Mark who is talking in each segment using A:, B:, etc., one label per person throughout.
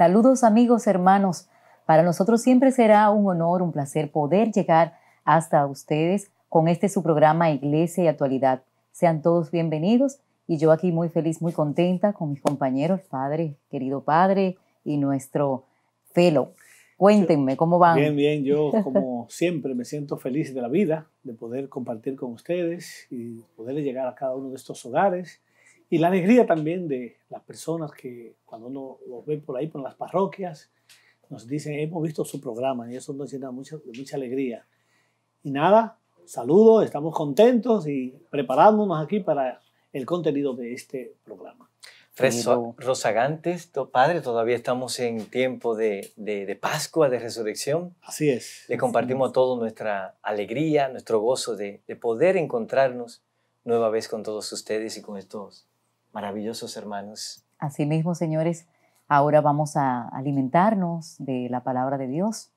A: Saludos amigos, hermanos. Para nosotros siempre será un honor, un placer poder llegar hasta ustedes con este su programa Iglesia y Actualidad. Sean todos bienvenidos y yo aquí muy feliz, muy contenta con mis compañeros, padre, querido padre y nuestro fellow. Cuéntenme cómo van. Bien, bien, yo como
B: siempre me siento feliz de la vida, de poder compartir con ustedes y poder llegar a cada uno de estos hogares y la alegría también de las personas que cuando uno los por ahí, por las parroquias, nos dicen, hemos visto su programa y eso nos llena mucha, de mucha alegría. Y nada, saludos, estamos contentos y preparándonos aquí para el contenido de este programa.
C: Fres Rosagantes, padre, todavía estamos en tiempo de, de, Pascua, de resurrección. Así es. Le compartimos a todos nuestra alegría, nuestro gozo de, de poder encontrarnos nueva vez con todos ustedes y con estos maravillosos hermanos.
A: Asimismo, señores, ahora vamos a alimentarnos de la palabra de Dios.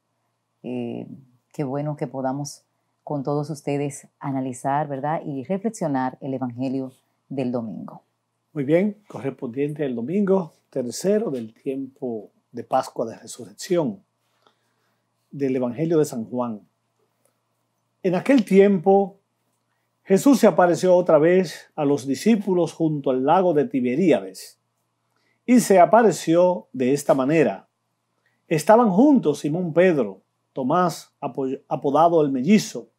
A: Eh, qué bueno que podamos con todos ustedes analizar, ¿verdad? Y reflexionar el Evangelio del domingo.
B: Muy bien, correspondiente al domingo tercero del tiempo de Pascua de Resurrección del Evangelio de San Juan. En aquel tiempo Jesús se apareció otra vez a los discípulos junto al lago de Tiberíades y se apareció de esta manera. Estaban juntos Simón Pedro, Tomás, apodado el mellizo,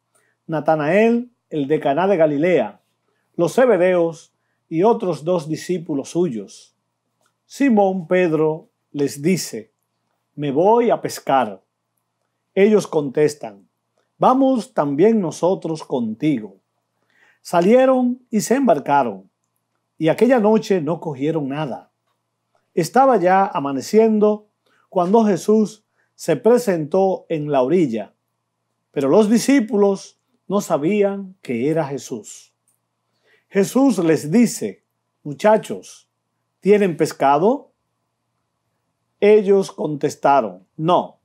B: Natanael, el de Caná de Galilea, los Zebedeos y otros dos discípulos suyos. Simón Pedro les dice, me voy a pescar. Ellos contestan, vamos también nosotros contigo. Salieron y se embarcaron, y aquella noche no cogieron nada. Estaba ya amaneciendo cuando Jesús se presentó en la orilla, pero los discípulos no sabían que era Jesús. Jesús les dice, muchachos, ¿tienen pescado? Ellos contestaron, no.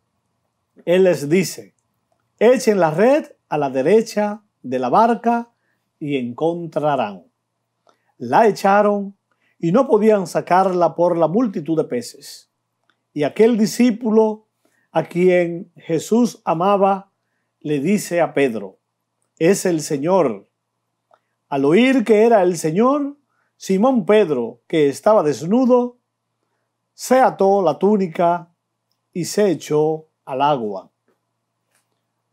B: Él les dice, echen la red a la derecha de la barca y encontrarán. La echaron y no podían sacarla por la multitud de peces. Y aquel discípulo a quien Jesús amaba le dice a Pedro, es el Señor. Al oír que era el Señor, Simón Pedro, que estaba desnudo, se ató la túnica y se echó al agua.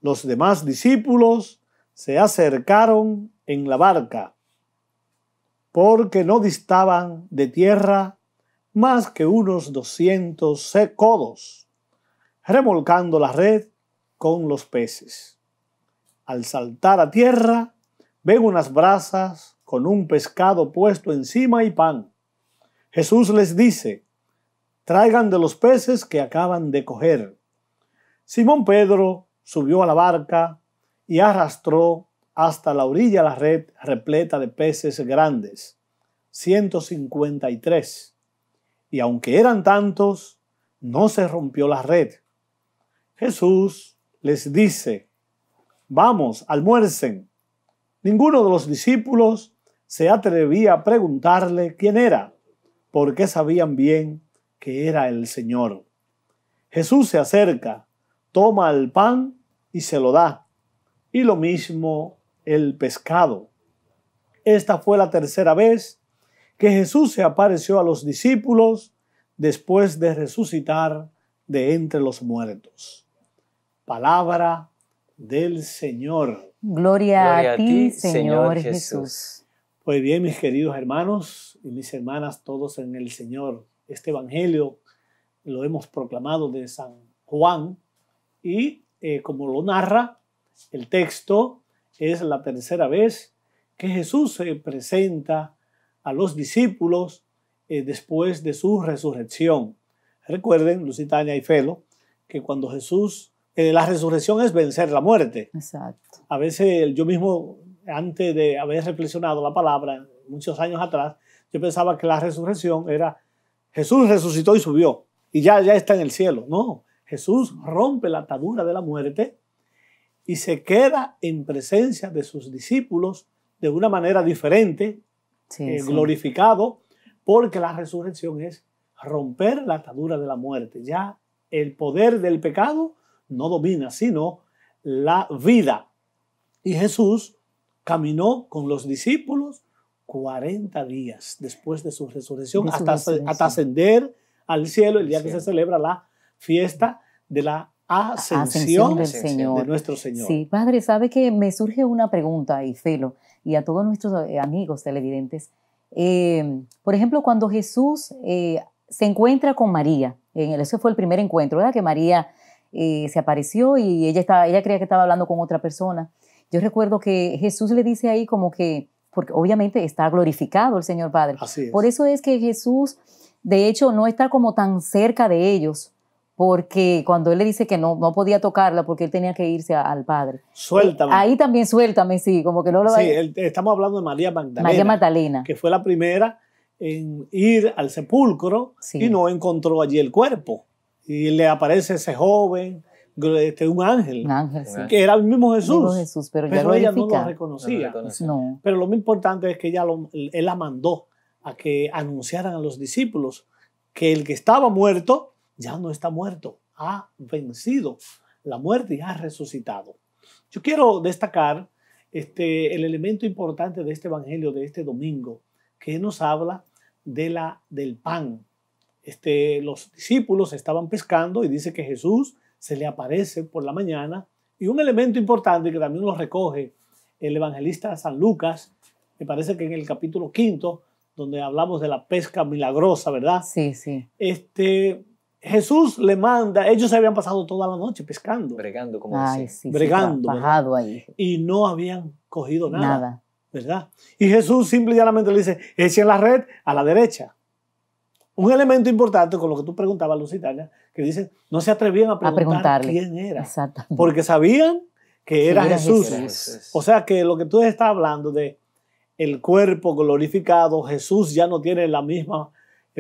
B: Los demás discípulos se acercaron en la barca, porque no distaban de tierra más que unos doscientos codos, remolcando la red con los peces. Al saltar a tierra, ven unas brasas con un pescado puesto encima y pan. Jesús les dice, traigan de los peces que acaban de coger. Simón Pedro subió a la barca y arrastró hasta la orilla la red repleta de peces grandes, 153. Y aunque eran tantos, no se rompió la red. Jesús les dice, vamos, almuercen. Ninguno de los discípulos se atrevía a preguntarle quién era, porque sabían bien que era el Señor. Jesús se acerca, toma el pan y se lo da, y lo mismo el pescado. Esta fue la tercera vez que Jesús se apareció a los discípulos después de resucitar de entre los muertos. Palabra del Señor.
A: Gloria, a, ti, Señor,
B: Jesús. Pues bien, mis queridos hermanos y mis hermanas, todos en el Señor, este Evangelio lo hemos proclamado de San Juan y eh, como lo narra el texto, es la tercera vez que Jesús se presenta a los discípulos eh, después de su resurrección. Recuerden, Lucitaña y Felo, que cuando Jesús, eh, la resurrección es vencer la muerte. Exacto. A veces yo mismo, antes de haber reflexionado la palabra, muchos años atrás, yo pensaba que la resurrección era Jesús resucitó y subió y ya, ya está en el cielo. No, Jesús rompe la atadura de la muerte y se queda en presencia de sus discípulos de una manera diferente, eh, glorificado, porque la resurrección es romper la atadura de la muerte. Ya el poder del pecado no domina, sino la vida. Y Jesús caminó con los discípulos 40 días después de su resurrección, hasta, resurrección. hasta ascender al cielo el día que se celebra la fiesta de la
A: ascensión, del Señor. De nuestro Señor. Sí, Padre, sabe que me surge una pregunta y celo y a todos nuestros eh, amigos televidentes. Eh, por ejemplo, cuando Jesús eh, se encuentra con María, en ese fue el primer encuentro, ¿verdad? Que María se apareció y ella, estaba, ella creía que estaba hablando con otra persona. Yo recuerdo que Jesús le dice ahí como que, porque obviamente está glorificado el Señor Padre. Por eso es que Jesús, de hecho, no está como tan cerca de ellos, porque cuando él le dice que no, no podía tocarla porque él tenía que irse al padre. Suéltame. ahí también suéltame, sí, como que no lo va Sí,
B: estamos hablando de María Magdalena. María Magdalena. Que fue la primera en ir al sepulcro y no encontró allí el cuerpo. Y le aparece ese joven, este, un ángel. Un ángel, sí. Que era el mismo Jesús. Jesús
A: pero, ya ella no lo reconocía.
B: Pero lo más importante es que ella él la mandó a que anunciaran a los discípulos que el que estaba muerto ya no está muerto, ha vencido la muerte y ha resucitado. Yo quiero destacar este, el elemento importante de este Evangelio de este domingo, que nos habla de la, del pan. Este, los discípulos estaban pescando y dice que Jesús se le aparece por la mañana. Y un elemento importante que también lo recoge el evangelista San Lucas, me parece que en el capítulo quinto, donde hablamos de la pesca milagrosa, ¿verdad? Sí, sí. Este, Jesús le manda, ellos habían pasado toda la noche pescando. Bregando, como Ay, Bregando. ahí. Y no habían cogido nada. ¿Verdad? Y Jesús simple y llanamente le dice, echen la red a la derecha. Un elemento importante con lo que tú preguntabas, Lucitaña, que dice, no se atrevían a preguntar preguntarle. quién
A: era. Porque
B: sabían que era, Jesús. Jesús. O sea que lo que tú estás hablando de el cuerpo glorificado, Jesús ya no tiene la misma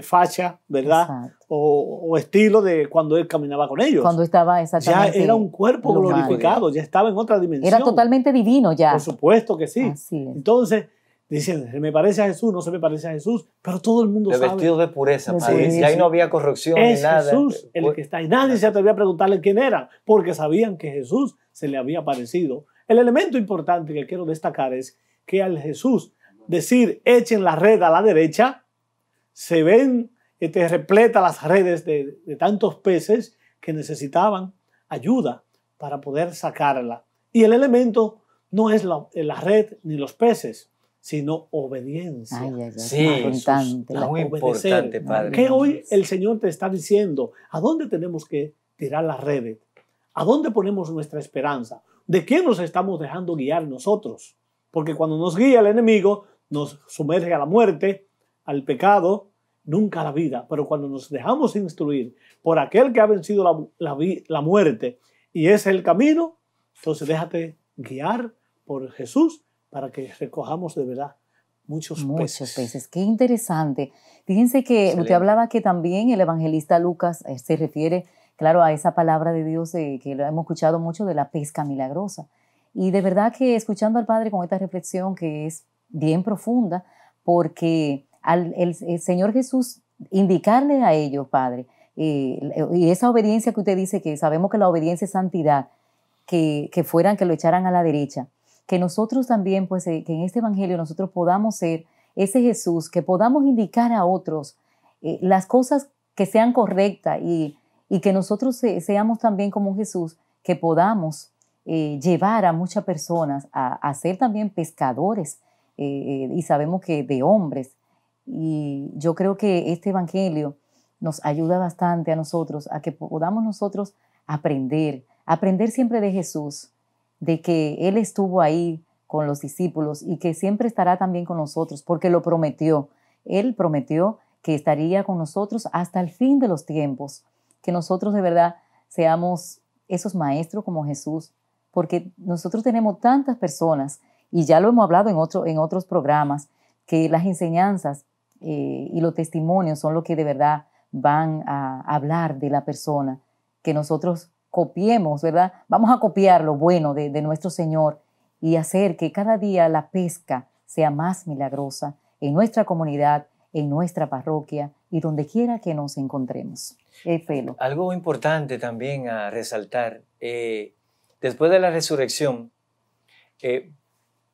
B: facha, ¿verdad? O, estilo de cuando él caminaba con ellos. Cuando
A: estaba exactamente. Ya era un
B: cuerpo glorificado, ya estaba en otra dimensión. Era
A: totalmente divino ya. Por
B: supuesto que sí. Entonces, dicen, me parece a Jesús, no se me parece a Jesús, pero todo el mundo el Vestido de pureza, y ahí no había corrupción es ni nada. Jesús el pues que está. Y nadie se atrevía a preguntarle quién era, porque sabían que Jesús se le había parecido. El elemento importante que quiero destacar es que al Jesús decir echen la red a la derecha, se ven este, repleta las redes de, tantos peces que necesitaban ayuda para poder sacarla. Y el elemento no es la, la red ni los peces, sino obediencia. sí, Es muy importante, Padre. Que hoy el Señor te está diciendo, ¿a dónde tenemos que tirar las redes? ¿A dónde ponemos nuestra esperanza? ¿De qué nos estamos dejando guiar nosotros? Porque cuando nos guía el enemigo, nos sumerge a la muerte, al pecado, nunca a la vida. Pero cuando nos dejamos instruir por aquel que ha vencido la, la, muerte y es el camino, entonces déjate guiar por Jesús para que
A: recojamos de verdad muchos, muchos peces. Qué interesante. Fíjense que te usted hablaba que también el evangelista Lucas eh, se refiere, claro, a esa palabra de Dios eh, que lo hemos escuchado mucho de la pesca milagrosa. Y de verdad que escuchando al Padre con esta reflexión que es bien profunda, porque el, Señor Jesús indicarle a ellos, Padre, eh, y esa obediencia que usted dice, que sabemos que la obediencia es santidad, que, fueran, que lo echaran a la derecha, que nosotros también, pues, eh, que en este Evangelio nosotros podamos ser ese Jesús, que podamos indicar a otros eh, las cosas que sean correctas y, que nosotros seamos también como un Jesús, que podamos llevar a muchas personas a, a ser también pescadores, y sabemos que de hombres, y yo creo que este Evangelio nos ayuda bastante a nosotros, a que podamos nosotros aprender, aprender siempre de Jesús, de que Él estuvo ahí con los discípulos y que siempre estará también con nosotros, porque lo prometió. Él prometió que estaría con nosotros hasta el fin de los tiempos, que nosotros de verdad seamos esos maestros como Jesús, porque nosotros tenemos tantas personas, y ya lo hemos hablado en, otro, en otros programas, que las enseñanzas y los testimonios son los que de verdad van a hablar de la persona, que nosotros copiemos, ¿verdad? Vamos a copiar lo bueno de, nuestro Señor y hacer que cada día la pesca sea más milagrosa en nuestra comunidad, en nuestra parroquia y donde quiera que nos encontremos.
C: Algo importante también a resaltar, eh, después de la resurrección, eh,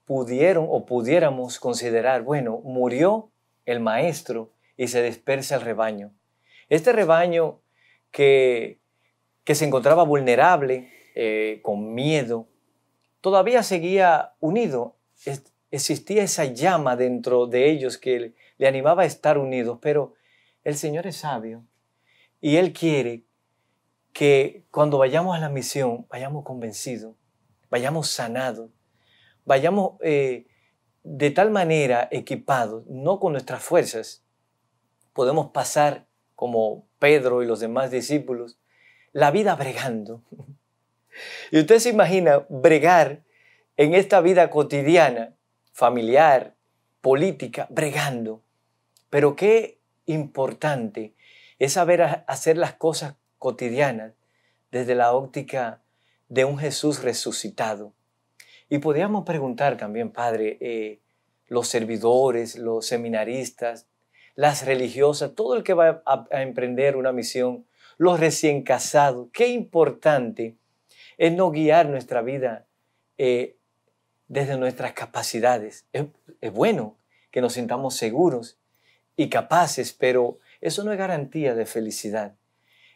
C: pudieron o pudiéramos considerar, bueno, murió el maestro y se dispersa el rebaño. Este rebaño que, que se encontraba vulnerable, eh, con miedo, todavía seguía unido. existía esa llama dentro de ellos que le, animaba a estar unidos, pero el Señor es sabio y Él quiere que cuando vayamos a la misión vayamos convencidos, vayamos sanados, vayamos eh, de tal manera equipados, no con nuestras fuerzas, podemos pasar como Pedro y los demás discípulos, la vida bregando. y usted se imagina bregar en esta vida cotidiana, familiar, política, bregando. Pero qué importante es saber hacer las cosas cotidianas desde la óptica de un Jesús resucitado y podíamos preguntar también, Padre, eh, los servidores, los seminaristas, las religiosas, todo el que va a, emprender una misión, los recién casados, qué importante es no guiar nuestra vida eh, desde nuestras capacidades. Es, es bueno que nos sintamos seguros y capaces, pero eso no es garantía de felicidad.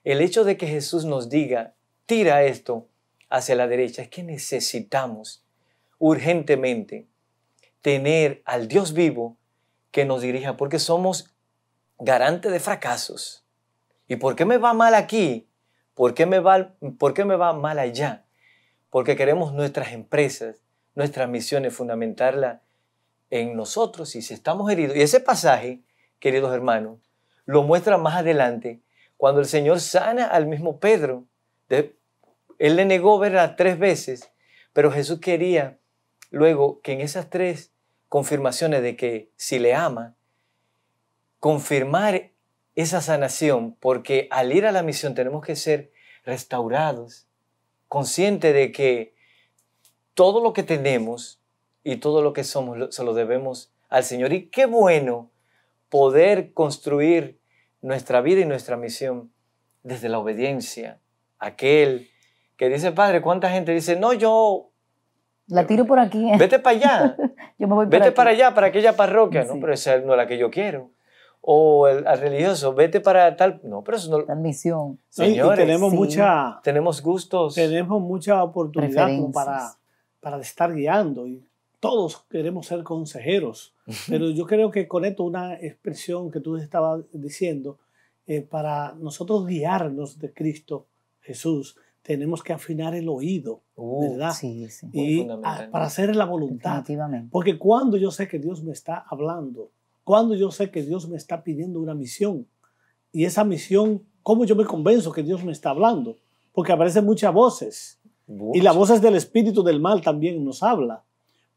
C: El hecho de que Jesús nos diga, tira esto hacia la derecha, es que necesitamos urgentemente tener al Dios vivo que nos dirija, porque somos garante de fracasos. ¿Y por qué me va mal aquí? ¿Por qué me va, por me va mal allá? Porque queremos nuestras empresas, nuestras misiones, fundamentarla en nosotros y si estamos heridos. Y ese pasaje, queridos hermanos, lo muestra más adelante, cuando el Señor sana al mismo Pedro. él le negó, verla tres veces, pero Jesús quería luego que en esas tres confirmaciones de que si le ama, confirmar esa sanación, porque al ir a la misión tenemos que ser restaurados, conscientes de que todo lo que tenemos y todo lo que somos se lo debemos al Señor. Y qué bueno poder construir nuestra vida y nuestra misión desde la obediencia. Aquel que dice, Padre, ¿cuánta gente dice, no, yo
A: la tiro por aquí. Vete para allá. yo me voy Vete para, allá,
C: para aquella parroquia. No, pero esa no es la que yo quiero. O el, religioso, vete para tal. No, pero eso
A: no. La misión.
C: Señores, sí, tenemos mucha. Tenemos gustos. Tenemos mucha oportunidad para,
B: para estar guiando. Y todos queremos ser consejeros, pero yo creo que conecto una expresión que tú estabas diciendo eh, para nosotros guiarnos de Cristo Jesús tenemos que afinar el oído, uh, ¿verdad? Y para hacer la voluntad. Porque cuando yo sé que Dios me está hablando, cuando yo sé que Dios me está pidiendo una misión, y esa misión, ¿cómo yo me convenzo que Dios me está hablando? Porque aparecen muchas voces. Y las voces del espíritu del mal también nos habla.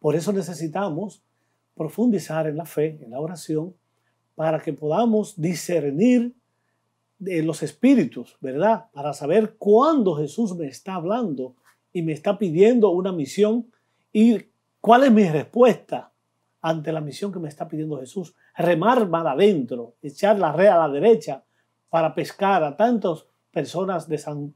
B: Por eso necesitamos profundizar en la fe, en la oración, para que podamos discernir de los espíritus, ¿verdad? Para saber cuándo Jesús me está hablando y me está pidiendo una misión y cuál es mi respuesta ante la misión que me está pidiendo Jesús. Remar para adentro, echar la red a la derecha para pescar a tantas personas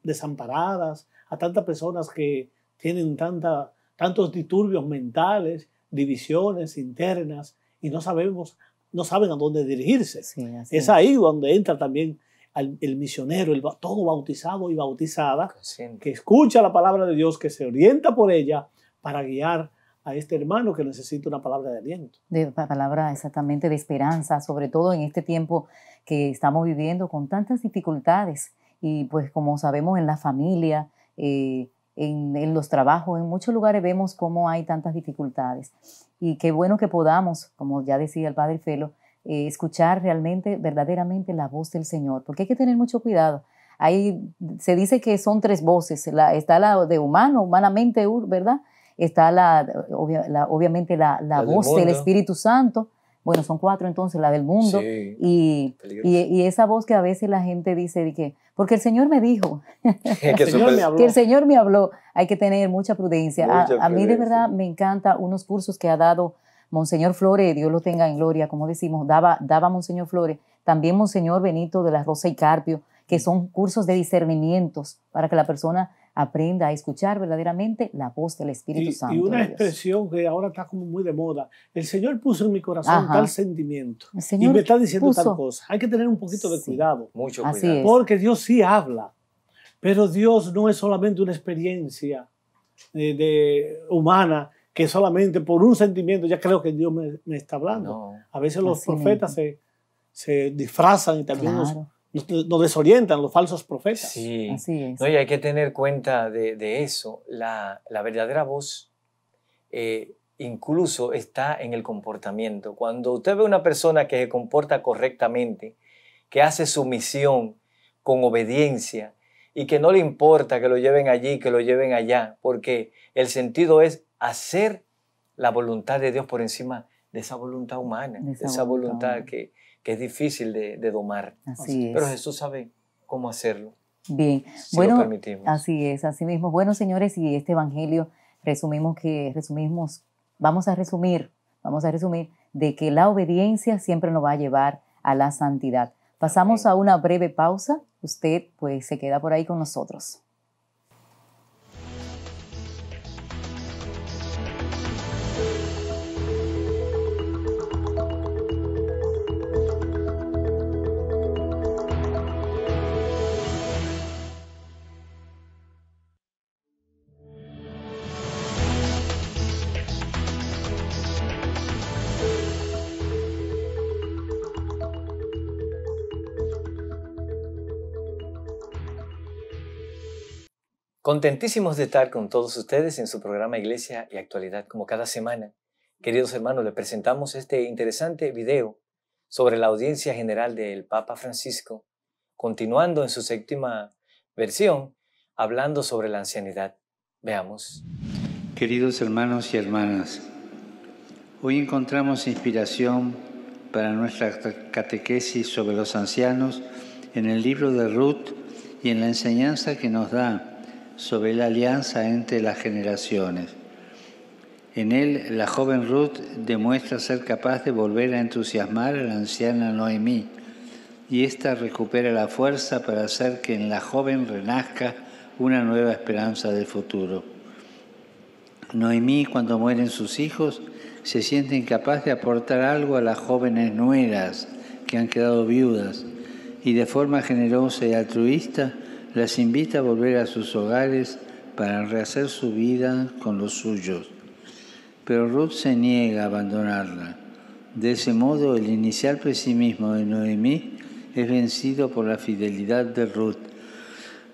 B: desamparadas, a tantas personas que tienen tanta, tantos disturbios mentales, divisiones internas y no sabemos, no saben a dónde dirigirse. es ahí donde entra también el misionero, el, todo bautizado y bautizada, que escucha la palabra de Dios, que se orienta por ella para guiar a este hermano que necesita una palabra de
A: aliento. De palabra exactamente de esperanza, sobre todo en este tiempo que estamos viviendo con tantas dificultades y pues como sabemos en la familia, eh, en, en, los trabajos, en muchos lugares vemos cómo hay tantas dificultades. Y qué bueno que podamos, como ya decía el padre Felo, eh, escuchar realmente, verdaderamente la voz del Señor, porque hay que tener mucho cuidado. Ahí se dice que son tres voces, la, está la de humano, humanamente, ¿verdad? Está la, obviamente la, voz del, Espíritu Santo, bueno, son cuatro entonces, la del mundo, y, esa voz que a veces la gente dice de que, porque el Señor me dijo,
D: que, el
A: Señor me habló. hay que tener mucha prudencia. a, mí de verdad me encanta unos cursos que ha dado Monseñor Flores, Dios lo tenga en gloria, como decimos, daba, daba Monseñor Flores, también Monseñor Benito de la Rosa y Carpio, que son cursos de discernimientos para que la persona aprenda a escuchar verdaderamente la voz del Espíritu Santo. Y una
B: expresión que ahora está como muy de moda. El Señor puso en mi corazón tal sentimiento Señor y me está diciendo tal cosa. Hay que tener un poquito de cuidado.
C: Mucho cuidado. Porque
B: Dios sí habla, pero Dios no es solamente una experiencia eh, de humana, que solamente por un sentimiento ya creo que Dios me, está hablando. a veces los profetas se, disfrazan y también nos, desorientan, los falsos profetas. Sí, y
C: hay que tener cuenta de, eso. La, verdadera voz eh, incluso está en el comportamiento. Cuando usted ve una persona que se comporta correctamente, que hace su misión con obediencia, y que no le importa que lo lleven allí, que lo lleven allá, porque el sentido es hacer la voluntad de Dios por encima de esa voluntad humana, de esa, voluntad, que, es difícil de, domar. Pero Jesús sabe cómo hacerlo.
A: Bien, bueno, así es, así mismo. Bueno, señores, y este evangelio resumimos que resumimos, vamos a resumir, vamos a resumir de que la obediencia siempre nos va a llevar a la santidad. Pasamos a una breve pausa. Usted pues se queda por ahí con nosotros.
C: Contentísimos de estar con todos ustedes en su programa Iglesia y Actualidad como cada semana. Queridos hermanos, les presentamos este interesante video sobre la audiencia general del Papa Francisco, continuando en su séptima versión, hablando sobre la ancianidad.
D: Veamos. Queridos hermanos y hermanas, hoy encontramos inspiración para nuestra catequesis sobre los ancianos en el libro de Ruth y en la enseñanza que nos da sobre la alianza entre las generaciones. En él, la joven Ruth demuestra ser capaz de volver a entusiasmar a la anciana Noemí, y ésta recupera la fuerza para hacer que en la joven renazca una nueva esperanza de futuro. Noemí, cuando mueren sus hijos, se siente incapaz de aportar algo a las jóvenes nueras que han quedado viudas, y de forma generosa y altruista, las invita a volver a sus hogares para rehacer su vida con los suyos. Pero Ruth se niega a abandonarla. De ese modo, el inicial pesimismo de Noemí es vencido por la fidelidad de Ruth,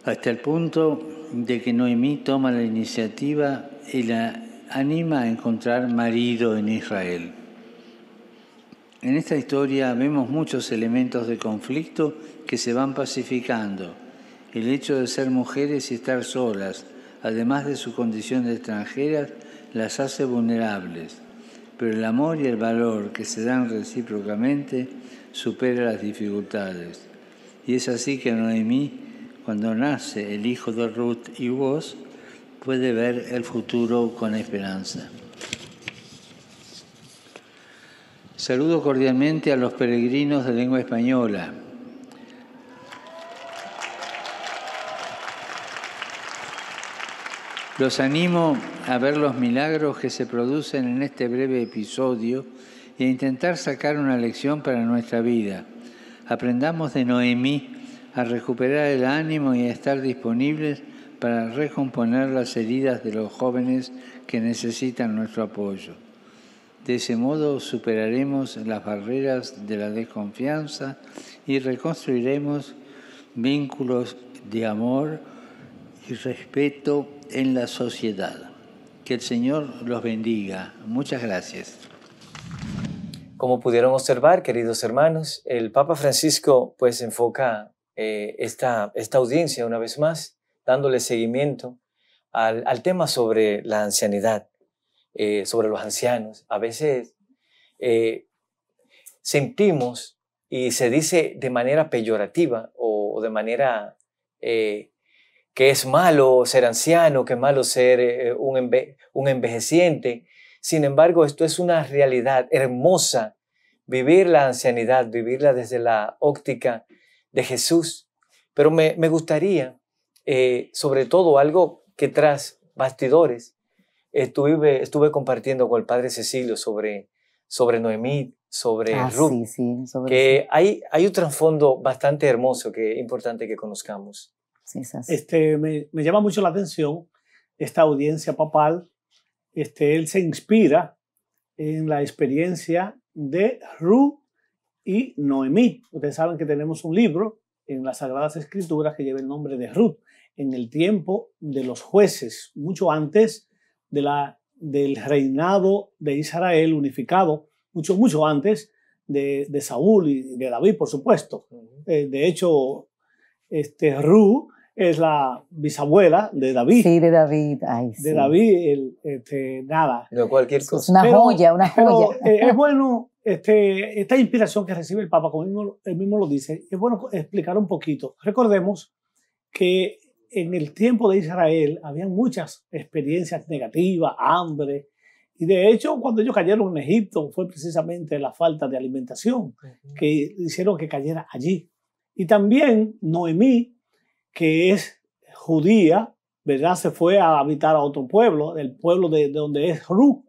D: hasta el punto de que Noemí toma la iniciativa y la anima a encontrar marido en Israel. En esta historia vemos muchos elementos de conflicto que se van pacificando el hecho de ser mujeres y estar solas, además de su condición extranjeras, las hace vulnerables. Pero el amor y el valor que se dan recíprocamente supera las dificultades. Y es así que Noemí, cuando nace el hijo de Ruth y vos, puede ver el futuro con esperanza. Saludo cordialmente a los peregrinos de lengua española Los animo a ver los milagros que se producen en este breve episodio y a intentar sacar una lección para nuestra vida. Aprendamos de Noemí a recuperar el ánimo y a estar disponibles para recomponer las heridas de los jóvenes que necesitan nuestro apoyo. De ese modo superaremos las barreras de la desconfianza y reconstruiremos vínculos de amor su respeto en la sociedad. Que el Señor los bendiga. Muchas gracias.
C: Como pudieron observar, queridos hermanos, el Papa Francisco pues enfoca eh, esta, esta audiencia una vez más, dándole seguimiento al, al tema sobre la ancianidad, eh, sobre los ancianos. A veces eh, sentimos y se dice de manera peyorativa o, de manera eh, que es malo ser anciano, que es malo ser eh, eh, un, un envejeciente. Sin embargo, esto es una realidad hermosa, vivir la ancianidad, vivirla desde la óptica de Jesús. Pero me, gustaría, eh, sobre todo, algo que tras bastidores estuve, estuve compartiendo con el padre Cecilio sobre, sobre Noemí, sobre ah, que hay, hay un trasfondo bastante hermoso que es importante que conozcamos.
B: Este, me, llama mucho la atención esta audiencia papal. Este, él se inspira en la experiencia de Ruth y Noemí. Ustedes saben que tenemos un libro en las Sagradas Escrituras que lleva el nombre de Ruth, en el tiempo de los jueces, mucho antes de la, del reinado de Israel unificado, mucho, mucho antes de, Saúl y de David, por supuesto. Eh, de hecho, este, Ruth es la bisabuela de David. Sí, de David. De David, el, este, nada.
C: De cualquier cosa. Una joya, una joya. Eh,
B: es bueno este, esta inspiración que recibe el Papa, como él mismo, él mismo lo dice, es bueno explicar un poquito. Recordemos que en el tiempo de Israel había muchas experiencias negativas, hambre, y de hecho, cuando ellos cayeron en Egipto, fue precisamente la falta de alimentación que hicieron que cayera allí. Y también Noemí que es judía, ¿verdad? Se fue a habitar a otro pueblo, el pueblo de, donde es Ru,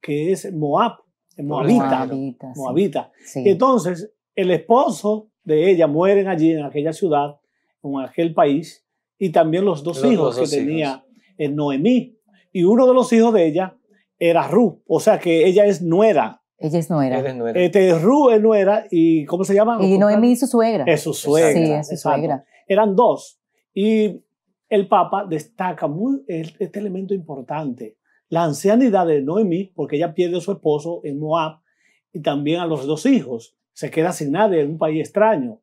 B: que es Moab, Moabita. Moabita, Moabita. Entonces, el esposo de ella muere allí en aquella ciudad, en aquel país, y también los dos hijos que tenía en Noemí. Y uno de los hijos de ella era Ru, o sea que ella es nuera.
A: Ella es nuera.
B: es nuera. Este, es nuera y ¿cómo se llama? Y Noemí es
A: su suegra. Es su suegra.
B: Sí, es su suegra. Eran dos. Y el Papa destaca muy este elemento importante, la ancianidad de Noemí, porque ella pierde a su esposo en Moab y también a los dos hijos. Se queda sin nadie en un país extraño.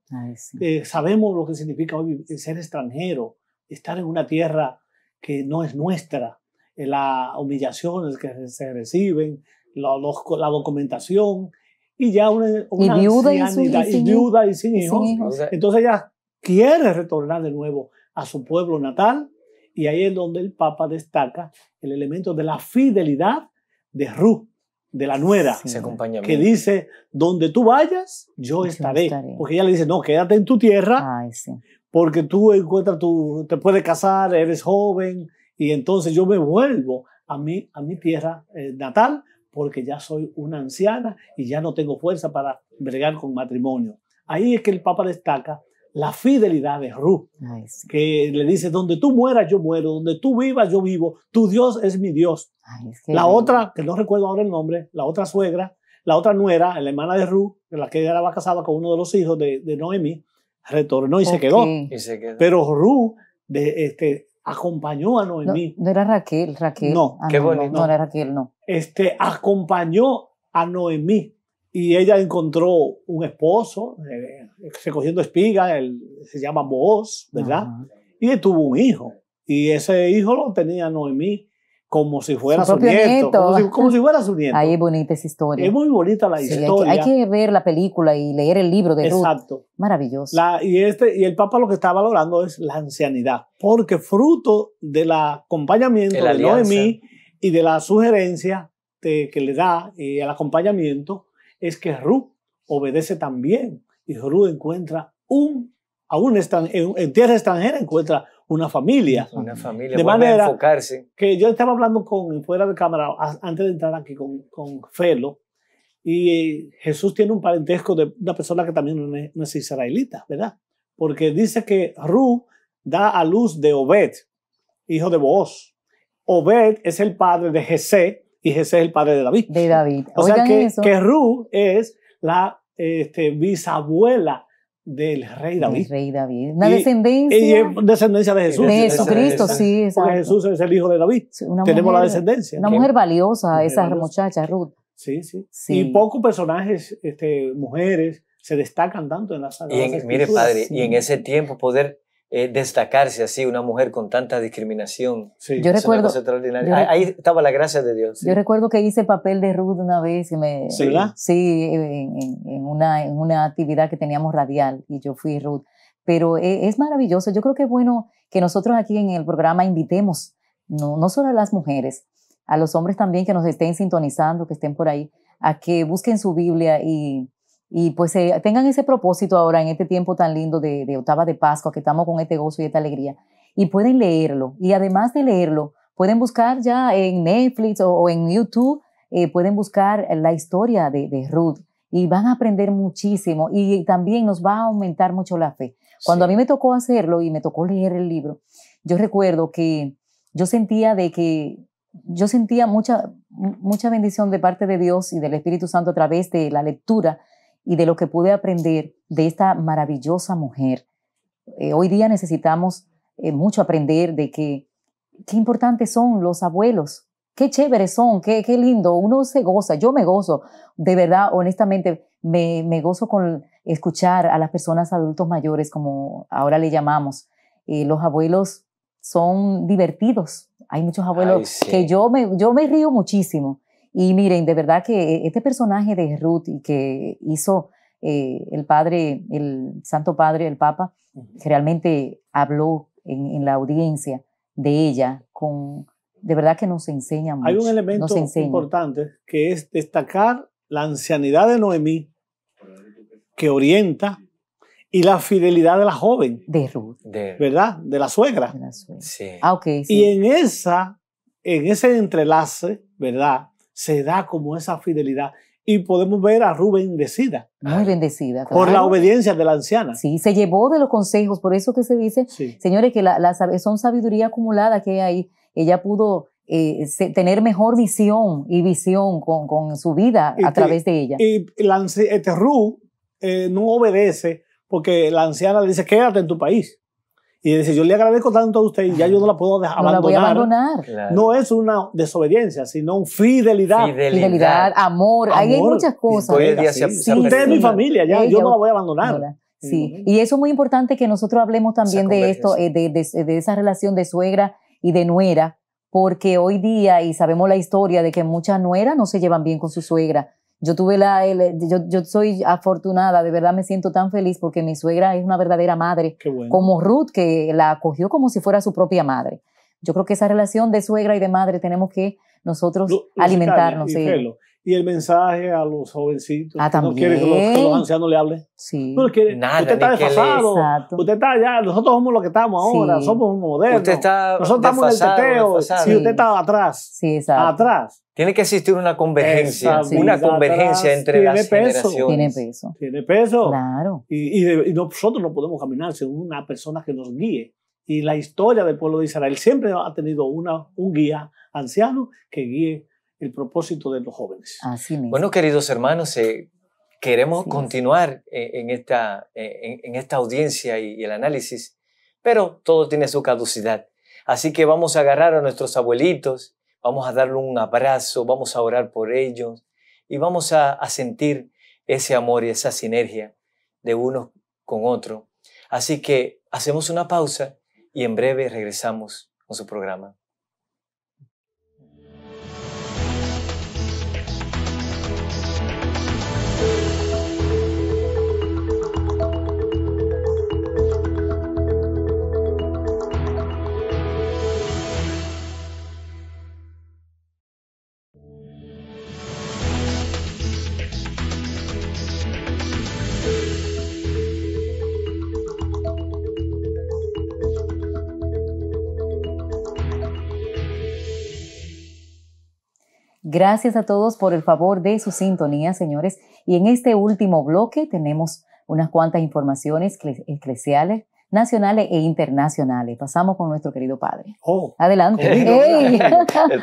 B: Eh, sabemos lo que significa hoy ser extranjero, estar en una tierra que no es nuestra, eh, las humillaciones que se reciben, la, documentación, y ya una, y viuda ancianidad, y, sin, y, viuda y sin hijos. Entonces ya quiere retornar de nuevo a su pueblo natal y ahí es donde el Papa destaca el elemento de la fidelidad de Ruth, de la nuera, que dice, donde tú vayas, yo, estaré. Porque ella le dice, no, quédate en tu tierra, porque tú encuentras, tu, te puedes casar, eres joven, y entonces yo me vuelvo a mi, a mi tierra eh, natal, porque ya soy una anciana y ya no tengo fuerza para bregar con matrimonio. Ahí es que el Papa destaca la fidelidad de Ru, que le dice, donde tú mueras, yo muero, donde tú vivas, yo vivo, tu Dios es mi Dios. la otra, que no recuerdo ahora el nombre, la otra suegra, la otra nuera, la hermana de Ru, en la que ella estaba casada con uno de los hijos de, Noemí, retornó y, se quedó. Pero Ru de, este, acompañó a Noemí.
C: No, era
A: Raquel, Raquel. No, ah, no, era Raquel, no.
B: Este, acompañó a Noemí y ella encontró un esposo, eh, recogiendo espiga, él, se llama Boaz, ¿verdad? Y tuvo un hijo. Y ese hijo lo tenía Noemí como si fuera su, nieto. Como, si, fuera su nieto. Ahí
A: es bonita esa historia. Es muy
B: bonita la historia. Hay que,
A: ver la película y leer el libro de Ruth. Exacto. Maravilloso.
B: y, este, y el Papa lo que está valorando es la ancianidad, porque fruto del acompañamiento de Noemí y de la sugerencia que le da y eh, el acompañamiento, es que Ruth obedece también. Y Ruth encuentra un, aún en, en, tierra extranjera encuentra una familia.
C: Una familia, de manera enfocarse.
B: Que yo estaba hablando con, fuera de cámara, antes de entrar aquí con, con Felo, y Jesús tiene un parentesco de una persona que también no es israelita, ¿verdad? Porque dice que ru da a luz de Obed, hijo de Boaz. Obed es el padre de Jesé, y Jesús es el padre de David. De David. O sea que, que Ruth es la este, bisabuela del rey David. El rey David. Una descendencia. Y es descendencia de Jesús. De Jesucristo, sí. Exacto. Porque Jesús es el hijo de
A: David. Tenemos la descendencia. Una mujer valiosa, esa muchacha, Ruth.
B: Sí, sí, Y
A: pocos personajes, este,
B: mujeres, se destacan tanto en la saga. mire, padre, y en
C: ese tiempo poder eh, destacarse así, una mujer con tanta discriminación. yo recuerdo. ahí estaba la gracia de Dios. Yo recuerdo
A: que hice el papel de Ruth una vez. Y me, ¿Sí, Sí, en, una, en una actividad que teníamos radial y yo fui Ruth. Pero eh, es, maravilloso. Yo creo que es bueno que nosotros aquí en el programa invitemos, no, no solo a las mujeres, a los hombres también que nos estén sintonizando, que estén por ahí, a que busquen su Biblia y y pues eh, tengan ese propósito ahora en este tiempo tan lindo de, octava de Pascua, que estamos con este gozo y esta alegría, y pueden leerlo. Y además de leerlo, pueden buscar ya en Netflix o, en YouTube, eh, pueden buscar la historia de, Ruth y van a aprender muchísimo y también nos va a aumentar mucho la fe. Cuando a mí me tocó hacerlo y me tocó leer el libro, yo recuerdo que yo sentía de que yo sentía mucha mucha bendición de parte de Dios y del Espíritu Santo a través de la lectura y de lo que pude aprender de esta maravillosa mujer. Eh, hoy día necesitamos eh, mucho aprender de que qué importantes son los abuelos, qué chéveres son, qué, qué lindo, uno se goza, yo me gozo, de verdad, honestamente, me, gozo con escuchar a las personas adultos mayores, como ahora le llamamos. Eh, los abuelos son divertidos, hay muchos abuelos que yo me, yo me río muchísimo y miren, de verdad que este personaje de Ruth y que hizo eh, el padre, el Santo Padre, el Papa, realmente habló en, la audiencia de ella con, de verdad que nos enseña mucho. Hay un elemento
B: importante que es destacar la ancianidad de Noemí, que orienta, y la fidelidad de la joven. De Ruth. De, ¿Verdad? De la suegra. Sí. Ah, Y en, esa, en ese entrelace, ¿verdad? se da como esa fidelidad. Y podemos ver a Rubén bendecida. Muy bendecida. Por la obediencia de la anciana.
A: Sí, se llevó de los consejos. Por eso que se dice, señores, que la, son sabiduría acumulada que hay ahí. Ella pudo eh, tener mejor visión y visión con, con su vida a través de
B: ella. Y la, este eh, no obedece porque la anciana le dice, quédate en tu país y dice, yo le agradezco tanto a usted y ya yo no la puedo no abandonar. La voy a abandonar. No es una desobediencia, sino fidelidad. Fidelidad,
A: amor. hay muchas cosas. Usted es mi familia, ya, yo, no la voy a abandonar. sí, y eso es muy importante que nosotros hablemos también de esto, eh, de, de, de esa relación de suegra y de nuera, porque hoy día, y sabemos la historia de que muchas nueras no se llevan bien con su suegra, yo tuve la, yo, soy afortunada, de verdad me siento tan feliz porque mi suegra es una verdadera madre, como Ruth, que la acogió como si fuera su propia madre. Yo creo que esa relación de suegra y de madre tenemos que nosotros alimentarnos
B: y el mensaje a los jovencitos. Ah, no quiere que los, ancianos le hablen. Sí. No quiere. Nada, usted está desfasado. Usted está allá. Nosotros somos lo que estamos ahora. Somos modernos. Usted Nosotros estamos en el teteo. Si usted
A: está atrás. Sí, exacto. Atrás.
C: Tiene que existir una convergencia. una convergencia entre las peso. generaciones.
B: Tiene peso. Tiene
A: peso. Claro.
B: Y, nosotros no podemos caminar sin una persona que nos guíe. Y la historia del pueblo de Israel siempre ha tenido una, un guía anciano que guíe el propósito de los jóvenes.
C: Bueno, queridos hermanos, eh, queremos continuar eh, En, esta, eh, en, esta audiencia y, el análisis, pero todo tiene su caducidad. Así que vamos a agarrar a nuestros abuelitos, vamos a darle un abrazo, vamos a orar por ellos y vamos a, a sentir ese amor y esa sinergia de uno con otro. Así que hacemos una pausa y en breve regresamos con su programa.
A: Gracias a todos por el favor de su sintonía, señores. Y en este último bloque tenemos unas cuantas informaciones eclesiales, nacionales e internacionales. Pasamos con nuestro querido padre. Oh, Adelante. El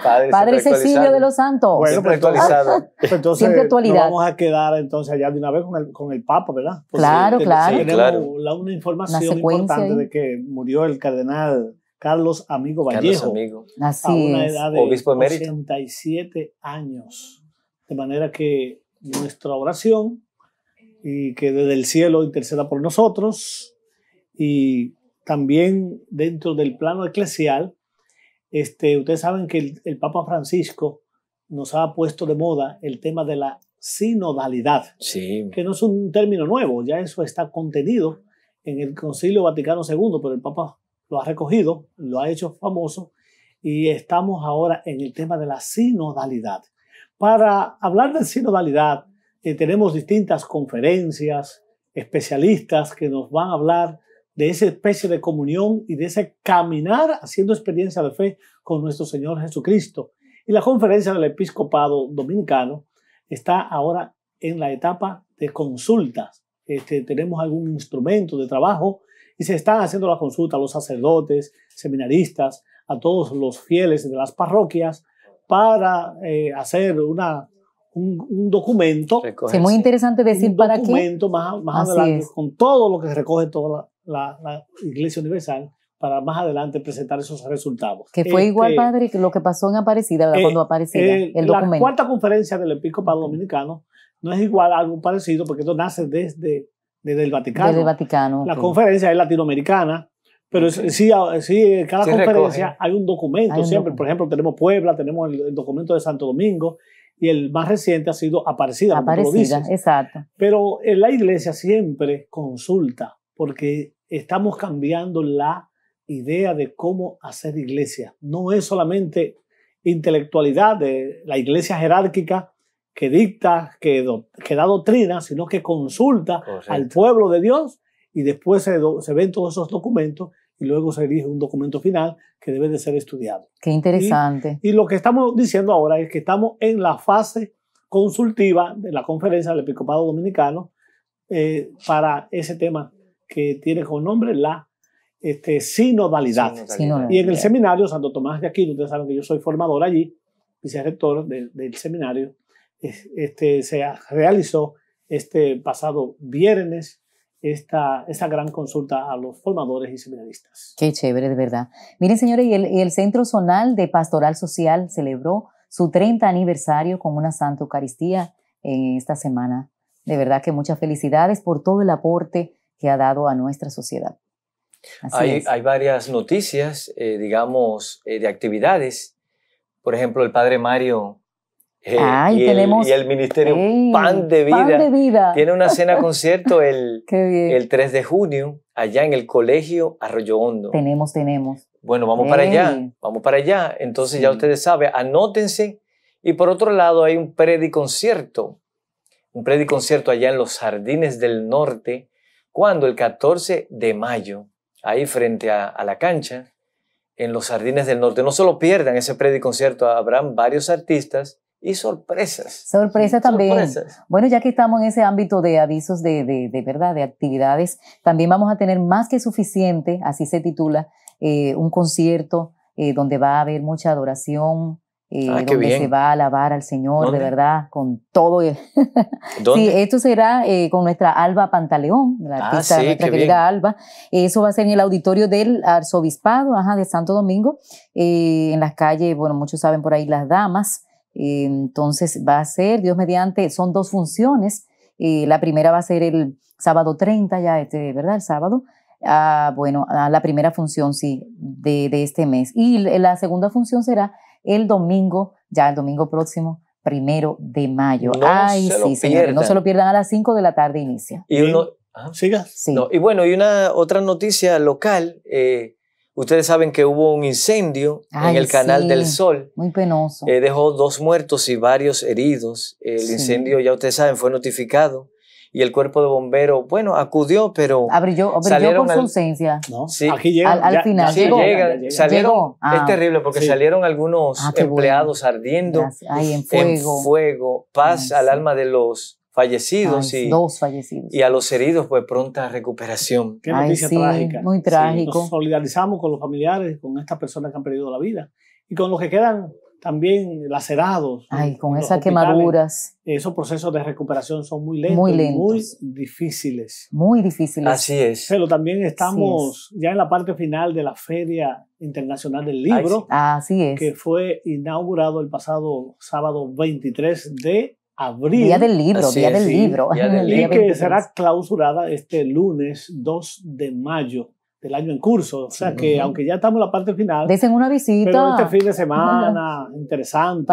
B: padre, padre Cecilio de los
A: Santos. Bueno, pues, actualizado.
B: entonces, pues, siempre actualidad. vamos a quedar entonces allá de una vez con el, con el Papa, ¿verdad? claro, claro. claro. La, una información importante de que murió el cardenal Carlos Amigo Vallejo. a una edad de años. De manera que nuestra oración y que desde el cielo interceda por nosotros y también dentro del plano eclesial, este, ustedes saben que el, Papa Francisco nos ha puesto de moda el tema de la sinodalidad, que no es un término nuevo, ya eso está contenido en el Concilio Vaticano II, pero el Papa ha recogido, lo ha hecho famoso y estamos ahora en el tema de la sinodalidad. Para hablar de sinodalidad, eh, tenemos distintas conferencias, especialistas que nos van a hablar de esa especie de comunión y de ese caminar haciendo experiencia de fe con nuestro Señor Jesucristo. Y la conferencia del episcopado dominicano está ahora en la etapa de consultas. Este, tenemos algún instrumento de trabajo y se están haciendo la consulta a los sacerdotes, seminaristas, a todos los fieles de las parroquias para eh, hacer una, un, documento. Es muy
A: interesante decir un para documento
B: más, más adelante con todo lo que recoge toda la, Iglesia Universal para más adelante presentar esos resultados. Que fue igual, este,
A: padre, que lo que pasó en Aparecida, eh, cuando Aparecida, eh, el documento. La cuarta
B: conferencia del Episcopado Dominicano no es igual a algo parecido, porque esto nace desde desde el Vaticano. Desde el
A: Vaticano. La
B: conferencia es latinoamericana,
A: pero ah, sí, en
B: cada conferencia hay un documento siempre. Por ejemplo, tenemos Puebla, tenemos el, documento de Santo Domingo y el más reciente ha sido Aparecida. Aparecida, exacto. Pero en eh, la iglesia siempre consulta porque estamos cambiando la idea de cómo hacer iglesia. No es solamente intelectualidad de la iglesia jerárquica que dicta, que, da doctrina, sino que consulta al pueblo de Dios y después se, ven todos esos documentos y luego se elige un documento final que debe de ser estudiado. Qué interesante. Y, lo que estamos diciendo ahora es que estamos en la fase consultiva de la conferencia del episcopado dominicano eh, para ese tema que tiene como nombre la este, sinodalidad. Y en el seminario Santo Tomás de Aquino, ustedes saben que yo soy formador allí, vicerrector del seminario, este, se realizó este pasado viernes esta, gran consulta a los formadores y seminaristas.
A: Qué chévere, de verdad. Miren, señores, y el, Centro Zonal de Pastoral Social celebró su 30 aniversario con una Santa Eucaristía en esta semana. De verdad que muchas felicidades por todo el aporte que ha dado a nuestra sociedad.
C: Hay, varias noticias, eh, digamos, eh, de actividades. Por ejemplo, el padre Mario Ah, y, eh, tenemos, el, y, el, Ministerio Pan, de Vida, tiene una cena concierto el, el 3 de junio allá en el colegio Arroyo Hondo.
A: Tenemos, tenemos.
C: Bueno, vamos para allá, vamos para allá. Entonces ya ustedes saben, anótense. Y por otro lado hay un prediconcierto, un prediconcierto allá en los Jardines del Norte, cuando el 14 de mayo, ahí frente a, a la cancha, en los Jardines del Norte. No se lo pierdan ese prediconcierto, habrán varios artistas y sorpresas.
A: Sorpresas también. Bueno, ya que estamos en ese ámbito de avisos de, de, verdad, de actividades, también vamos a tener más que suficiente, así se titula, eh, un concierto eh, donde va a haber mucha adoración.
D: Eh, ah, donde se va
A: a alabar al Señor, de verdad, con todo. esto será con nuestra Alba Pantaleón, la ah, artista, nuestra querida Alba. Eso va a ser en el auditorio del Arzobispado ajá, de Santo Domingo, en las calles, bueno, muchos saben por ahí, las damas entonces va a ser, Dios mediante, son dos funciones. Eh, la primera va a ser el sábado 30, ya este, ¿verdad? El sábado. Ah, bueno, ah, la primera función, sí, de, este mes. Y la segunda función será el domingo, ya el domingo próximo, primero de mayo. No Ay, se sí, señores, no se lo pierdan a las 5 de la tarde inicia.
C: Y uno, ¿Ah? No, y bueno, y una otra noticia local, eh, Ustedes saben que hubo un incendio en el Canal del Sol.
A: Muy penoso.
C: Eh, dejó dos muertos y varios heridos. El incendio, ya ustedes saben, fue notificado. Y el cuerpo de bomberos, bueno, acudió, pero. Abrilló, abrilló su
A: ausencia. ¿no? Sí. Al, final. llega, salieron, ah. es terrible
C: porque salieron algunos ah, empleados ardiendo. en fuego. fuego. Paz al alma de los fallecidos, y, dos fallecidos y a los heridos, pues pronta recuperación. Qué noticia trágica. Muy trágico. nos
B: solidarizamos con los familiares, con estas personas que han perdido la vida y con los que quedan también lacerados. Ay,
A: con esas quemaduras.
B: Esos procesos de recuperación son muy lentos, muy, muy difíciles.
A: Muy difíciles. Así
B: es. Pero también estamos ya en la parte final de la Feria Internacional del Libro.
A: Así es. Que
B: fue inaugurado el pasado sábado 23 de abril. Día del libro, día, del libro. y que será clausurada este lunes 2 de mayo del año en curso. O sea que, aunque ya estamos en la parte final. Desen
A: una visita. Pero este fin de semana,
B: interesante.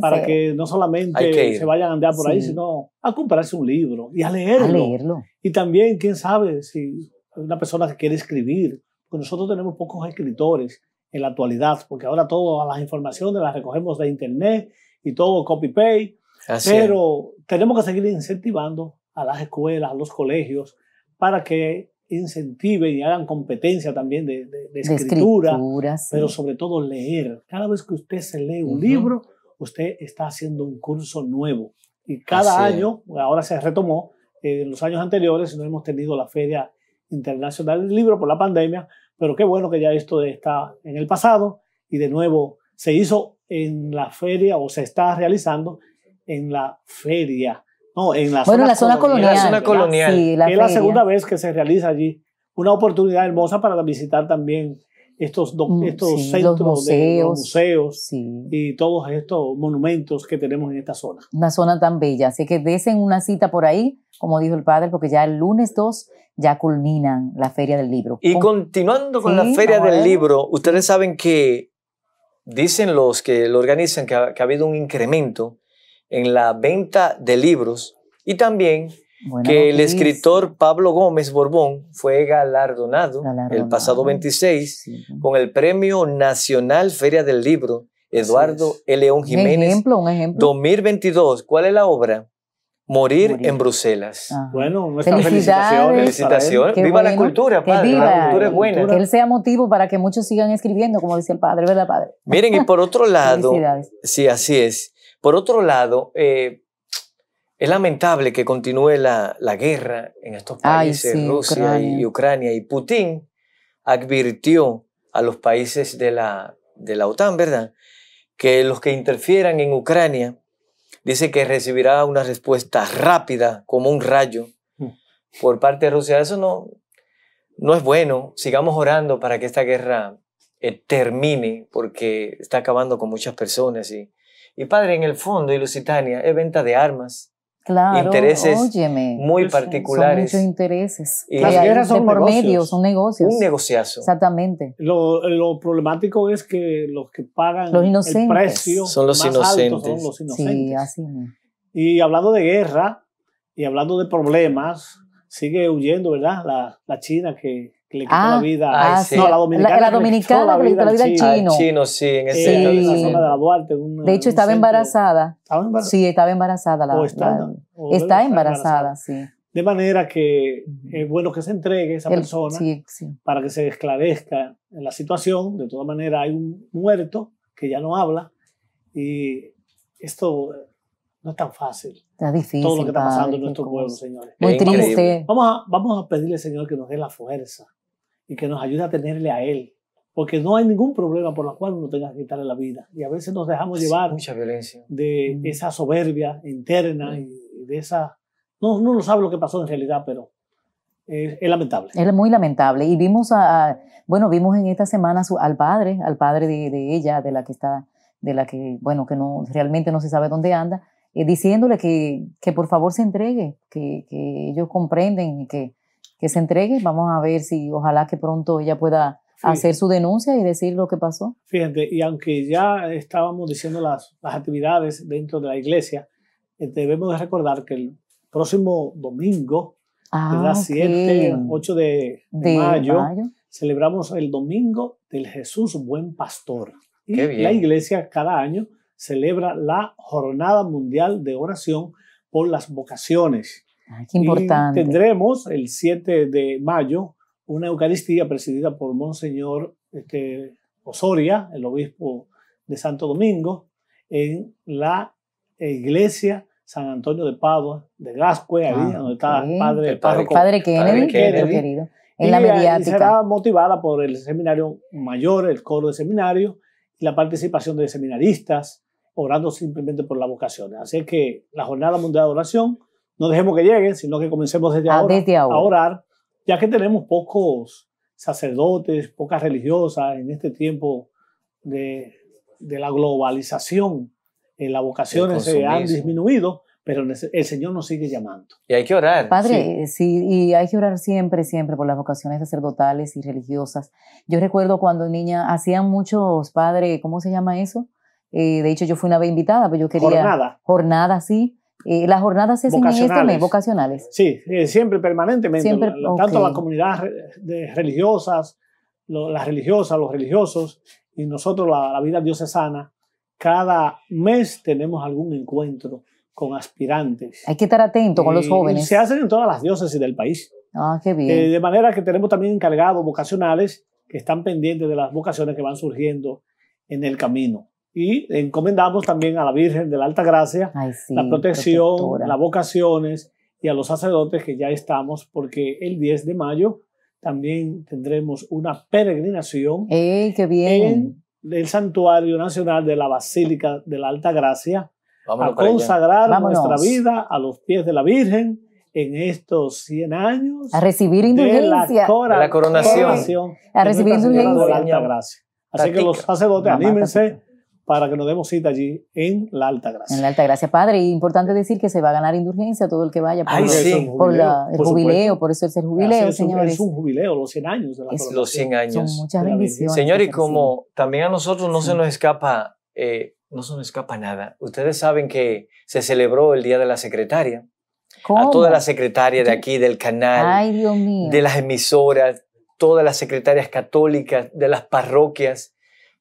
B: Para que no solamente se vayan a andar por ahí, sino a comprarse un libro y a leerlo. Y también, quién sabe, si una persona que quiere escribir, porque nosotros tenemos pocos escritores en la actualidad, porque ahora todas las informaciones las recogemos de internet y todo copy-paste
C: pero
B: tenemos que seguir incentivando a las escuelas, a los colegios, para que incentiven y hagan competencia también de, escritura, pero sobre todo leer. Cada vez que usted se lee un libro, usted está haciendo un curso nuevo. Y cada año, ahora se retomó, eh, en los años anteriores no hemos tenido la Feria Internacional del Libro por la pandemia, pero qué bueno que ya esto está en el pasado y de nuevo se hizo en la feria o se está realizando en la feria, no, en la zona, colonial. es la segunda vez que se realiza allí. Una oportunidad hermosa para visitar también estos, mm, centros de museos y todos estos monumentos que tenemos en esta zona.
A: Una zona tan bella. Así que desen una cita por ahí, como dijo el padre, porque ya el lunes 2 ya culminan la Feria del Libro. Y
C: continuando con la Feria del Libro, ustedes saben que dicen los que lo organizan que ha habido un incremento en la venta de libros y también que el escritor Pablo Gómez Borbón fue galardonado, el pasado 26 con el Premio Nacional Feria del Libro Eduardo Eleón León Jiménez. Un
A: ejemplo, un ejemplo.
C: 2022, ¿cuál es la obra? Morir, en Bruselas. Bueno, nuestra felicitación. Felicitación. Viva la cultura, padre. Viva. La cultura es buena. Que él
A: sea motivo para que muchos sigan escribiendo, como dice el padre, ¿verdad, padre?
C: Miren, y por otro lado, sí, así es. Por otro lado, eh, es lamentable que continúe la, guerra en estos países, Rusia y Ucrania, y Putin advirtió a los países de la, de la OTAN, ¿verdad? Que los que interfieran en Ucrania, dice que recibirá una respuesta rápida, como un rayo, mm. por parte de Rusia. Eso no, no es bueno. Sigamos orando para que esta guerra eh, termine, porque está acabando con muchas personas y y padre, en el fondo, y Lusitania, es venta de armas.
A: Claro, intereses muy particulares. Son muchos intereses. Y las guerras son por negocios. medio, son negocios. Un
B: negociazo.
A: Exactamente.
B: Lo, problemático es que los que pagan los el precio son los, inocentes. son los inocentes. Y hablando de guerra y hablando de problemas, sigue huyendo, ¿verdad? La, la China que le quitó la
A: ah, vida. Ah, No, la dominicana. La, dominicana le quitó la vida al chino.
C: sí, en ese de la zona de la
A: Duarte. de hecho, estaba embarazada. Sí, estaba embarazada. La, está, embarazada, sí.
B: De manera que es eh, bueno que se entregue esa persona para que se esclarezca la situación. De todas maneras, hay un muerto que ya no habla y esto eh, no es tan fácil.
A: Está difícil. Todo lo que está pasando
B: en nuestro pueblo, señores. Muy triste. Vamos a, vamos a pedirle, Señor, que nos dé la fuerza y que nos ayude a tenerle a Él. Porque no hay ningún problema por el cual uno tenga que quitarle la vida. Y a veces nos dejamos llevar mucha violencia. de esa soberbia interna y de esa... No, no sabe lo que pasó en realidad, pero es, lamentable. Es
A: muy lamentable. Y vimos, a, bueno, vimos en esta semana su, al padre, al padre de, ella, de la que está, de la que, bueno, que no realmente no se sabe dónde anda, eh, diciéndole que, que por favor se entregue, que, que ellos comprenden que, que se entregue. Vamos a ver si ojalá que pronto ella pueda hacer su denuncia y decir lo que pasó.
B: Fíjate, y aunque ya estábamos diciendo las, las actividades dentro de la iglesia, eh, debemos de recordar que el próximo domingo,
A: ah, 7,
B: 8 de, mayo, celebramos el Domingo del Jesús Buen Pastor. Y la iglesia cada año celebra la Jornada Mundial de Oración por las Vocaciones.
A: Ah, importante. Y
B: tendremos el 7 de mayo una Eucaristía presidida por Monseñor este, Osoria, el obispo de Santo Domingo, en la iglesia San Antonio de Padua, de Gascue, ahí ah, donde está el padre, el padre, Kennedy, querido, en la mediática. Y será motivada por el seminario mayor, el coro de seminario, y la participación de seminaristas, orando simplemente por la vocaciones. Así que la Jornada Mundial de Oración no dejemos que lleguen, sino que comencemos ah, desde, ahora, a orar, ya que tenemos pocos sacerdotes, pocas religiosas en este tiempo de, de la globalización. Eh, las vocaciones se han disminuido, pero el Señor nos sigue llamando.
C: Y hay que orar. Padre,
A: sí. y hay que orar siempre, siempre por las vocaciones sacerdotales y religiosas. Yo recuerdo cuando niña hacían muchos padre, ¿cómo se llama eso? Eh, de hecho, yo fui una vez invitada, pero yo quería. Jornada. Jornada, sí. ¿Y las jornadas se hacen en este mes, vocacionales.
B: Sí, eh, siempre, permanentemente. Tanto las comunidades religiosas, las religiosas, los religiosos y nosotros, la, vida diocesana, cada mes tenemos algún encuentro con aspirantes.
A: Hay que estar atento con los jóvenes. Se
B: hacen en todas las diócesis del país.
A: Ah, qué bien. Eh, de
B: manera que tenemos también encargados vocacionales que están pendientes de las vocaciones que van surgiendo en el camino. Y encomendamos también a la Virgen de la Alta Gracia la protección, las vocaciones y a los sacerdotes que ya estamos, porque el 10 de mayo también tendremos una peregrinación
A: en
B: el Santuario Nacional de la Basílica de la Alta Gracia a consagrar nuestra vida a los pies de la Virgen en estos 100 años. A recibir De la, coronación. A recibir indulgencia. De la Alta Gracia. Así que los sacerdotes, anímense para que nos demos cita allí en la Alta Gracia. En la Alta
A: Gracia, padre. Y importante decir que se va a ganar indulgencia todo el que vaya
C: por, el
B: jubileo,
A: por eso es el jubileo,
B: es, Es un jubileo, los 100 años
C: de la Los 100 años. Son muchas bendiciones. Señor, y como también a nosotros no se nos escapa, eh, no se nos escapa nada. Ustedes saben que se celebró el Día de la Secretaria. ¿Cómo? A toda la secretaria de aquí, del canal, de las emisoras, todas las secretarias católicas, de las parroquias,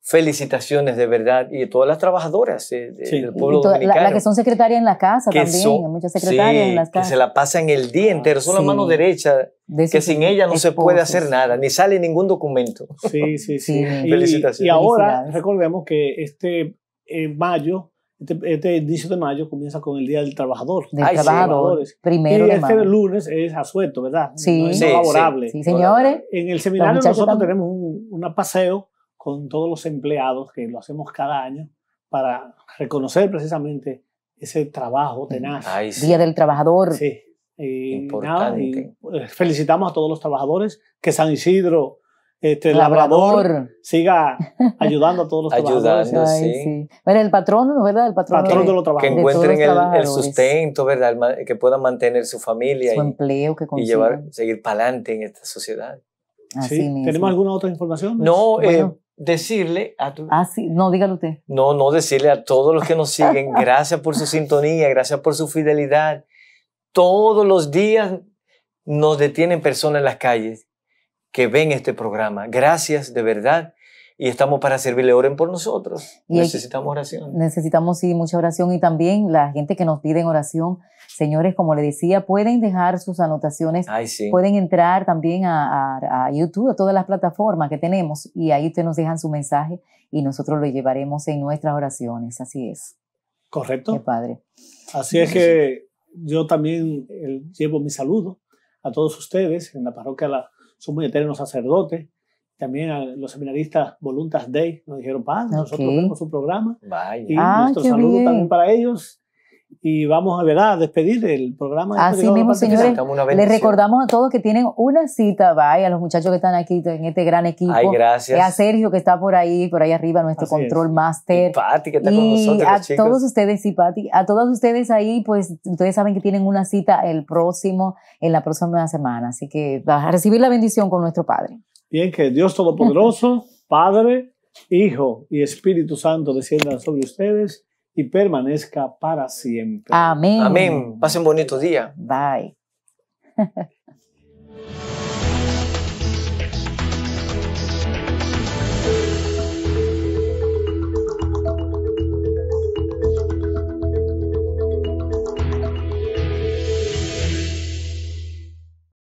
C: felicitaciones de verdad y de todas las trabajadoras eh, del pueblo dominicano. Las la que
A: son secretarias en la casa también, muchas secretarias en las casas. Que
C: se la pasan el día entero, son la mano derecha, que sin ella no se puede hacer nada, ni sale ningún documento. Sí, sí, sí. felicitaciones. Y, ahora
B: recordemos que este eh, mayo, este, este, inicio de mayo comienza con el Día del Trabajador. Del Ay, Trabajador, primero y este lunes es asueto, ¿verdad? Sí. es favorable. Sí, señores. En el seminario nosotros tenemos un, un paseo con todos los empleados, que lo hacemos cada año, para reconocer precisamente ese trabajo tenaz. Día del Trabajador. Sí. Importante. Pues, felicitamos a todos los trabajadores, que San Isidro
C: este, labrador, siga ayudando a todos los trabajadores. Ayudando, sí.
A: Bueno, el patrón, ¿verdad? El patrón de, los trabajadores. Que encuentren el,
C: sustento, ¿verdad? que puedan mantener su familia. Su y, empleo
A: que llevar,
C: seguir para adelante en esta sociedad. Así sí. ¿Tenemos alguna
A: otra información? No, bueno.
C: Eh, decirle a tu... Ah, no, No, no, decirle a todos los que nos siguen, gracias por su sintonía, gracias por su fidelidad. Todos los días nos detienen personas en las calles que ven este programa. Gracias de verdad y estamos para servirle. Oren por nosotros. necesitamos oración.
A: Necesitamos, sí, mucha oración y también la gente que nos pide en oración. Señores, como le decía, pueden dejar sus anotaciones. Pueden entrar también a, YouTube, a todas las plataformas que tenemos y ahí ustedes nos dejan su mensaje y nosotros lo llevaremos en nuestras oraciones. Así es. Correcto. padre.
B: Así es que yo también eh, llevo mi saludo a todos ustedes en la parroquia La muy sacerdotes. sacerdotes también a los seminaristas Voluntas Day nos dijeron, Padre, nosotros vemos su programa y ah, nuestro saludo también para ellos. Y vamos a verdad despedir el programa.
A: Así mismo, señores, les recordamos a todos que tienen una cita, vaya, a los muchachos que están aquí en este gran equipo. Ay, gracias. A Sergio que está por ahí, por ahí arriba, nuestro control master Y que está con nosotros. A todos ustedes, y Pati, a todos ustedes ahí, pues ustedes saben que tienen una cita el próximo, en la próxima semana. Así que a recibir la bendición con nuestro Padre.
B: Bien, que Dios Todopoderoso, Padre, Hijo y Espíritu Santo desciendan sobre ustedes y permanezca para siempre.
A: Amén. Amén.
B: Pasen bonito día.
A: Bye.